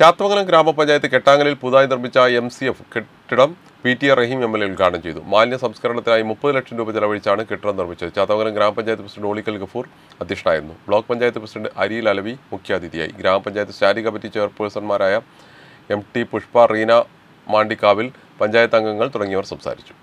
ചാത്തമംഗലം ഗ്രാമപഞ്ചായത്ത് കെട്ടാങ്ങലിൽ പുതുതായി നിർമ്മിച്ച എം സി എഫ് കെട്ടിടം P T R Rahim M L A ഉദ്ഘാടനം ചെയ്തു മാലിന്യ സംസ്കരണത്തിനായി മുപ്പത് ലക്ഷം രൂപ ചെലവഴിച്ചാണ് കെട്ടിടം നിർമ്മിച്ചത് ചാത്തമംഗലം ഗ്രാമപഞ്ചായത്ത് പ്രസിഡന്റ് ഒളിക്കൽ ഗഫൂർ അധ്യക്ഷനായിരുന്നു ബ്ലോക്ക് പഞ്ചായത്ത് പ്രസിഡന്റ് അരിയിൽ അലവി മുഖ്യാതിഥിയായി ഗ്രാമപഞ്ചായത്ത് സ്റ്റാൻഡിംഗ് കമ്മിറ്റി ചെയർപേഴ്സൺമാരായ എം ടി പുഷ്പ റീന മാണ്ടിക്കാവിൽ പഞ്ചായത്ത് അംഗങ്ങൾ തുടങ്ങിയവർ സംസാരിച്ചു